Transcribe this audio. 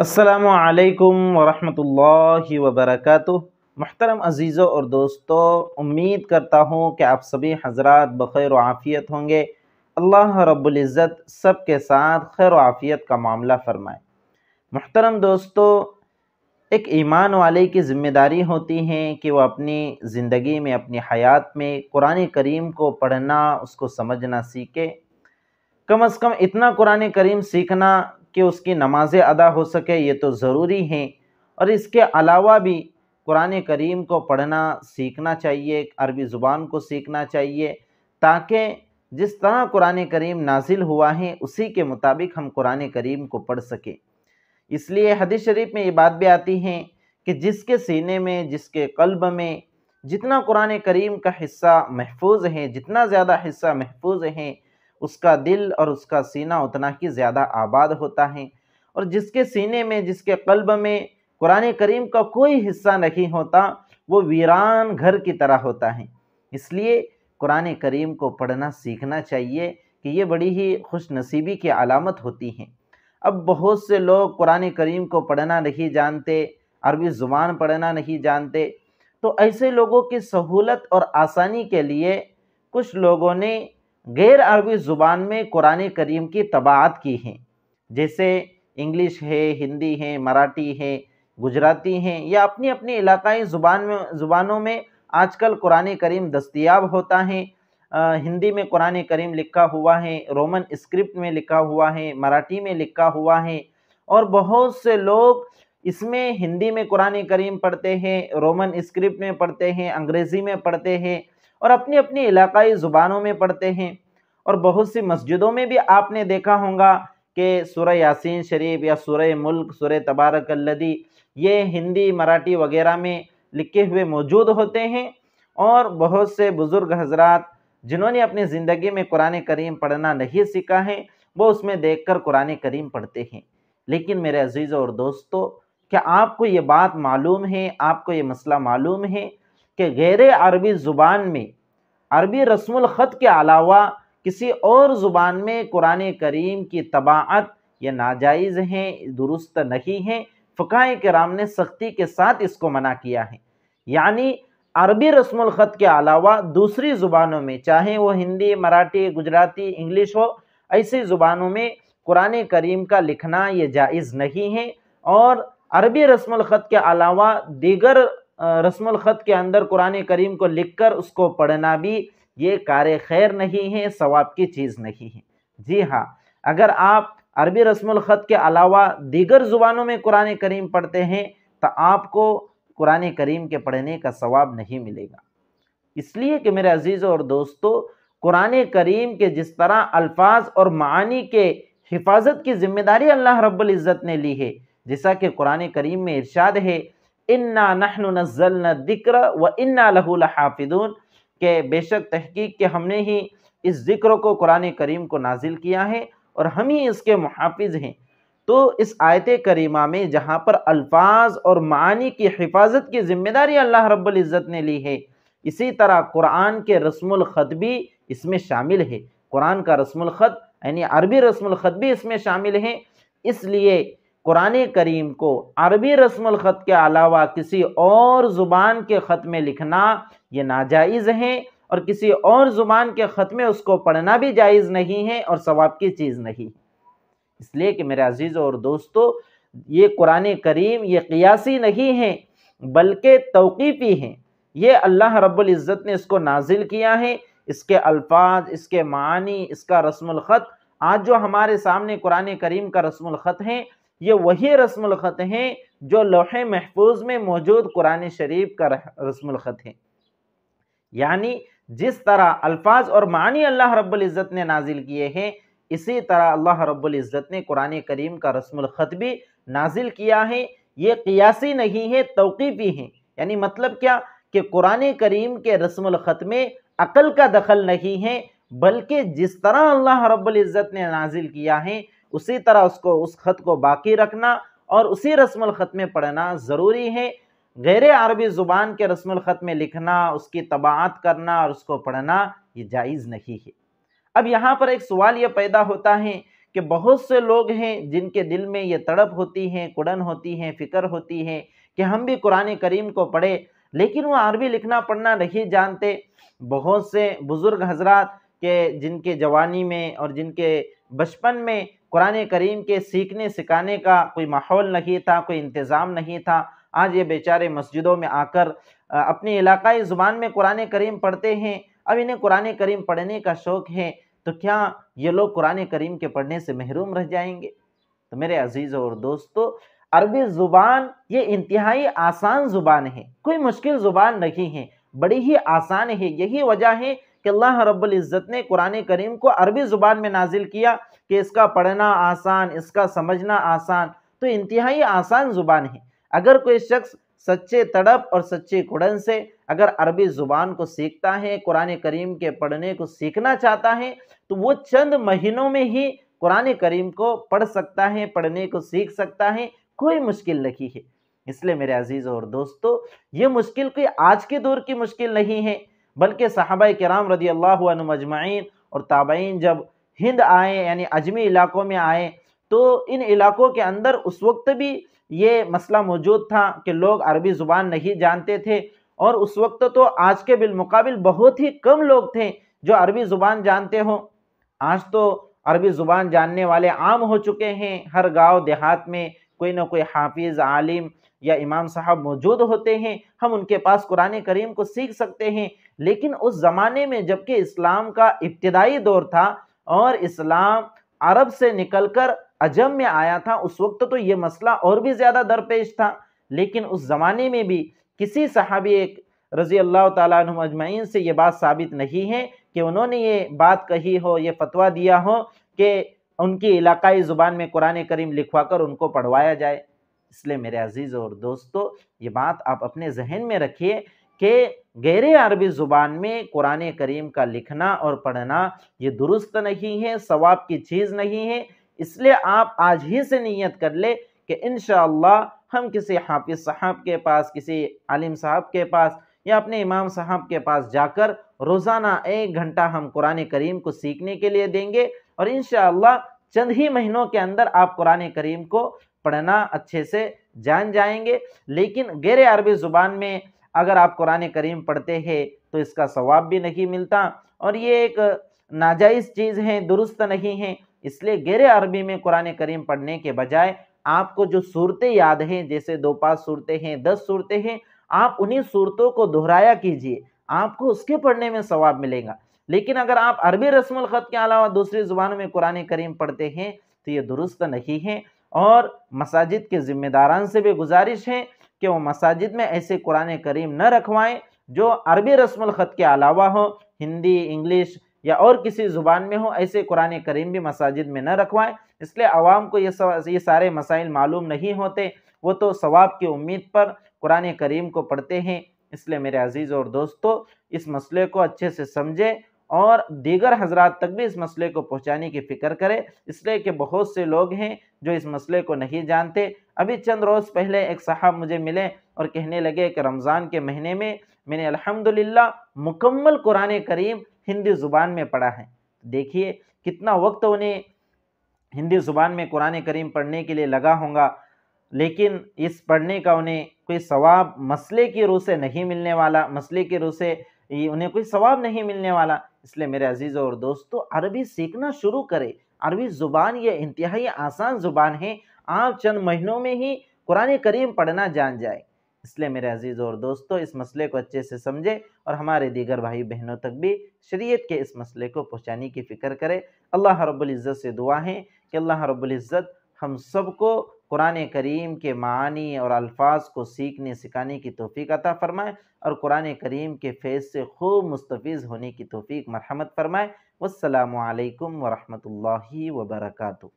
असलकम वरहमल वबरक महतरम अज़ीज़ों और दोस्तों उम्मीद करता हूँ कि आप सभी हजरात बखैर आफ़ियत होंगे अल्लाह रब्ज़त सब के साथ खैर आफ़ियत का मामला फ़रमाए महतरम दोस्तों एक ईमान वाले की ज़िम्मेदारी होती है कि वह अपनी ज़िंदगी में अपनी हयात में कुरान करीम को पढ़ना उसको समझना सीखे कम अज़ कम इतना कुरान करीम सीखना कि उसकी नमाज़ें अदा हो सके ये तो ज़रूरी हैं और इसके अलावा भी कुरान करीम को पढ़ना सीखना चाहिए अरबी ज़ुबान को सीखना चाहिए ताकि जिस तरह कुरान करीम नाजिल हुआ है उसी के मुताबिक हम कुरान करीम को पढ़ सकें इसलिए हदीस शरीफ में ये बात भी आती है कि जिसके सीने में जिसके कल्ब में जितना कुरान करीम का हिस्सा महफूज है जितना ज़्यादा हिस्सा महफूज है उसका दिल और उसका सीना उतना ही ज़्यादा आबाद होता है और जिसके सीने में जिसके कल्ब में कुरान करीम का कोई हिस्सा नहीं होता वो वीरान घर की तरह होता है इसलिए कुरान करीम को पढ़ना सीखना चाहिए कि ये बड़ी ही खुश नसीबी की अलामत होती हैं अब बहुत से लोग कुरान करीम को पढ़ना नहीं जानते अरबी ज़ुबान पढ़ना नहीं जानते तो ऐसे लोगों की सहूलत और आसानी के लिए कुछ लोगों ने गैर अरबी ज़ुबान में कुरान करीम की तबात की हैं जैसे इंग्लिश है हिंदी है मराठी है गुजराती हैं या अपनी अपनी इलाकई ज़ुबान में ज़ुबानों में आजकल कुरान करीम दस्तियाब होता है आ, हिंदी में कुरान करीम लिखा हुआ है रोमन स्क्रिप्ट में लिखा हुआ है मराठी में लिखा हुआ है और बहुत से लोग इसमें हिंदी में कुरान करीम पढ़ते हैं रोमन स्क्रिप्ट में पढ़ते हैं अंग्रेज़ी में पढ़ते हैं और अपनी अपनी इलाकई ज़ुबानों में पढ़ते हैं और बहुत सी मस्जिदों में भी आपने देखा होगा कि सुर यासिन शरीफ या सुर मुल्क सुर तबारक लदी ये हिंदी मराठी वगैरह में लिखे हुए मौजूद होते हैं और बहुत से बुज़ुर्ग हजरात जिन्होंने अपनी ज़िंदगी में कुरान करीम पढ़ना नहीं सीखा है वो उसमें देख कर कुरान करीम पढ़ते हैं लेकिन मेरे अजीज़ और दोस्तों क्या आपको ये बात मालूम है आपको ये मसला मालूम है कि गैर अरबी ज़ुबान में अरबी रस्म ख़त के अलावा किसी और ज़ुबान में कुरान करीम की तबात यह नाजायज़ हैं दुरुस्त नहीं हैं फ़ाह कराम ने सख्ती के साथ इसको मना किया है यानी अरबी रस्म ख़त के अलावा दूसरी ज़ुबानों में चाहे वो हिंदी मराठी गुजराती इंग्लिश हो ऐसी ज़ुबानों में कुरान करीम का लिखना ये जायज़ नहीं है और अरबी रस्म ख़त के अलावा दीगर रस्म ख़त के अंदर कुरान करीम को लिखकर उसको पढ़ना भी ये कार खैर नहीं है सवाब की चीज़ नहीं है जी हाँ अगर आप अरबी रस्म ख़त के अलावा दीगर ज़ुबानों में कुरान करीम पढ़ते हैं तो आपको कुरान करीम के पढ़ने का सवाब नहीं मिलेगा इसलिए कि मेरे अजीज़ और दोस्तों कुरान करीम के जिस तरह अल्फाज और मानी के हिफाजत की जिम्मेदारी अल्लाह रब्बुल इज़्ज़त ने ली है जैसा कि कुरान करीम में इरशाद है इन्ना नहनु नज़लना दिक्र व इन्ना लहू हाफिदून के बेशक तहकीक के हमने ही इस ज़िक्र को कुरान करीम को नाजिल किया है और हम ही इसके मुहाफिज हैं तो इस आयत करीमा में जहाँ पर अल्फाज और मानी की हिफाजत की जिम्मेदारी अल्लाह रब्बुल इज़्ज़त ने ली है इसी तरह कुरान के रस्मुल ख़त भी इसमें शामिल है कुरान का रस्मुल ख़त यानी अरबी रस्मुल ख़त भी इसमें शामिल है इसलिए कुरान करीम को अरबी रस्म ख़त के अलावा किसी और ज़ुबान के ख़त में लिखना ये नाजायज़ है और किसी और ज़ुबान के ख़त में उसको पढ़ना भी जायज़ नहीं है और सवाब की चीज़ नहीं इसलिए कि मेरे अजीज़ और दोस्तों ये कुरान करीम ये क़ियासी नहीं है बल्कि तौकीफ़ी हैं ये अल्लाह रब्ज़त ने इसको नाजिल किया है इसके अल्फाज इसके मानी इसका रस्म ख़त आज जो हमारे सामने कुरान करीम का रस्म ख़त है ये वही रस्मखत हैं जो लोहे महफूज में मौजूद कुरान शरीफ का रस्मखत है यानी जिस तरह अल्फाज और मानी अल्लाह रब्ज़त ने नाजिल किए हैं इसी तरह अल्लाह रब्ज़त ने कुरान करीम का रस्मखत भी नाजिल किया है ये कियासी नहीं है तोकीफ़ी हैं यानी मतलब क्या कि कुरान करीम के रस्मखत में अकल का दखल नहीं है बल्कि जिस तरह अल्लाह रब्ज़त ने नाजिल किया है उसी तरह उसको उस ख़त को बाकी रखना और उसी रस्म ख़त में पढ़ना ज़रूरी है गैर अरबी ज़ुबान के रस्म ख़त में लिखना उसकी तबाहत करना और उसको पढ़ना ये जायज़ नहीं है अब यहाँ पर एक सवाल ये पैदा होता है कि बहुत से लोग हैं जिनके दिल में ये तड़प होती है कुड़न होती है फ़िक्र होती है कि हम भी कुरान करीम को पढ़े लेकिन वो अरबी लिखना पढ़ना नहीं जानते बहुत से बुज़ुर्ग हजरात के जिनके जवानी में और जिनके बचपन में कुरान करीम के सीखने सिखाने का कोई माहौल नहीं था कोई इंतज़ाम नहीं था आज ये बेचारे मस्जिदों में आकर अपने इलाकाई ज़ुबान में कुरान करीम पढ़ते हैं अब इन्हें कुरान करीम पढ़ने का शौक़ है तो क्या ये लोग कुरान करीम के पढ़ने से महरूम रह जाएंगे तो मेरे अजीज़ और दोस्तों अरबी ज़ुबान ये इंतहाई आसान ज़ुबान है कोई मुश्किल ज़ुबान नहीं है बड़ी ही आसान है यही वजह है कि अल्लाह रब्बुल इज़्ज़त ने कुरान करीम को अरबी ज़ुबान में नाजिल किया कि इसका पढ़ना आसान इसका समझना आसान तो इंतहाई आसान ज़ुबान है अगर कोई शख्स सच्चे तड़प और सच्चे कुड़न से अगर अरबी ज़ुबान को सीखता है कुरान करीम के पढ़ने को सीखना चाहता है तो वो चंद महीनों में ही कुरान करीम को पढ़ सकता है पढ़ने को सीख सकता है कोई मुश्किल नहीं है इसलिए मेरे अजीज़ और दोस्तों ये मुश्किल कोई आज के दौर की मुश्किल नहीं है बल्कि साहब कराम रदी अल्लाह मजमाइन और ताबईन जब हिंद आए यानी अजमी इलाकों में आए तो इन इलाकों के अंदर उस वक्त भी ये मसला मौजूद था कि लोग अरबी ज़ुबान नहीं जानते थे और उस वक्त तो आज के बिलमकबिल बहुत ही कम लोग थे जो अरबी ज़ुबान जानते हों आज तो अरबी ज़ुबान जानने वाले आम हो चुके हैं हर गांव देहात में कोई ना कोई हाफिज़ आलिम या इमाम साहब मौजूद होते हैं हम उनके पास कुरान करीम को सीख सकते हैं लेकिन उस ज़माने में जबकि इस्लाम का इब्तदाई दौर था और इस्लाम अरब से निकलकर अजम में आया था उस वक्त तो ये मसला और भी ज़्यादा दरपेश था लेकिन उस ज़माने में भी किसी सहाबी रज़ी अल्लाह तुम अजमैन से ये बात साबित नहीं है कि उन्होंने ये बात कही हो ये फतवा दिया हो कि उनकी इलाकाई ज़ुबान में कुरान करीम लिखवा कर उनको पढ़वाया जाए इसलिए मेरे अजीज़ और दोस्तों ये बात आप अपने जहन में रखिए कि गैर अरबी ज़ुबान में कुरान करीम का लिखना और पढ़ना ये दुरुस्त नहीं है सवाब की चीज़ नहीं है इसलिए आप आज ही से नीयत कर ले कि इन हम किसी हाफिज़ साहब के पास किसी आलिम साहब के पास या अपने इमाम साहब के पास जाकर रोज़ाना एक घंटा हम कुरान करीम को सीखने के लिए देंगे और इन चंद ही महीनों के अंदर आप कुरान करीम को पढ़ना अच्छे से जान जाएंगे लेकिन गैर अरबी ज़ुबान में अगर आप कुरान करीम पढ़ते हैं तो इसका सवाब भी नहीं मिलता और ये एक नाजायज़ चीज़ है दुरुस्त नहीं है इसलिए गैर अरबी में कुरान करीम पढ़ने के बजाय आपको जो सूरतें याद हैं जैसे दो पाँच सूरतें हैं दस सूरतें हैं आप उन्हीं सूरतों को दोहराया कीजिए आपको उसके पढ़ने में सवाब मिलेगा लेकिन अगर आप अरबी रस्म के अलावा दूसरी ज़ुबान में कुरान करीम पढ़ते हैं तो ये दुरुस्त नहीं है और मसाजिद के ज़िम्मेदारान से भी गुजारिश है कि वो मसाजिद में ऐसे कुरान करीम न रखवाएँ जो अरबी रस्म ख़त के अलावा हो हिंदी इंग्लिश या और किसी ज़ुबान में हो ऐसे कुरान करीम भी मसाजिद में न रखवाएं इसलिए आवाम को ये ये सारे मसाइल मालूम नहीं होते वो तो सवाब की उम्मीद पर कुरान करीम को पढ़ते हैं इसलिए मेरे अजीज़ और दोस्तों इस मसले को अच्छे से समझें और दीगर हजरात तक भी इस मसले को पहुंचाने की फ़िक्र करें इसलिए कि बहुत से लोग हैं जो इस मसले को नहीं जानते अभी चंद रोज़ पहले एक साहब मुझे मिले और कहने लगे कि रमज़ान के महीने में मैंने अल्हम्दुलिल्लाह मुकम्मल कुरान करीम हिंदी ज़ुबान में पढ़ा है देखिए कितना वक्त उन्हें हिंदी ज़ुबान में कुरान करीम पढ़ने के लिए लगा होगा लेकिन इस पढ़ने का उन्हें कोई सवाब मसले की रूह से नहीं मिलने वाला मसले की रूह से ये उन्हें कोई सवाब नहीं मिलने वाला इसलिए मेरे अजीज़ और दोस्तों अरबी सीखना शुरू करें अरबी ज़ुबान ये इंतहाई आसान ज़ुबान है आप चंद महीनों में ही कुरान करीम पढ़ना जान जाए इसलिए मेरे अजीज़ और दोस्तों इस मसले को अच्छे से समझें और हमारे दीगर भाई बहनों तक भी शरीयत के इस मसले को पहुँचाने की फ़िक्र करें अल्लाह रब्ज़त से दुआ है कि अल्लाह रब्ज़त हम सबको कुरान करीम के मानी और अल्फाज को सीखने सिखाने की तोफ़ी अता फ़रमाए और कुरान करीम के फैज़ से खूब मुस्तफ़ होने की तोफ़ी मरहमत फ़रमाए वालकम वरहमल वर्का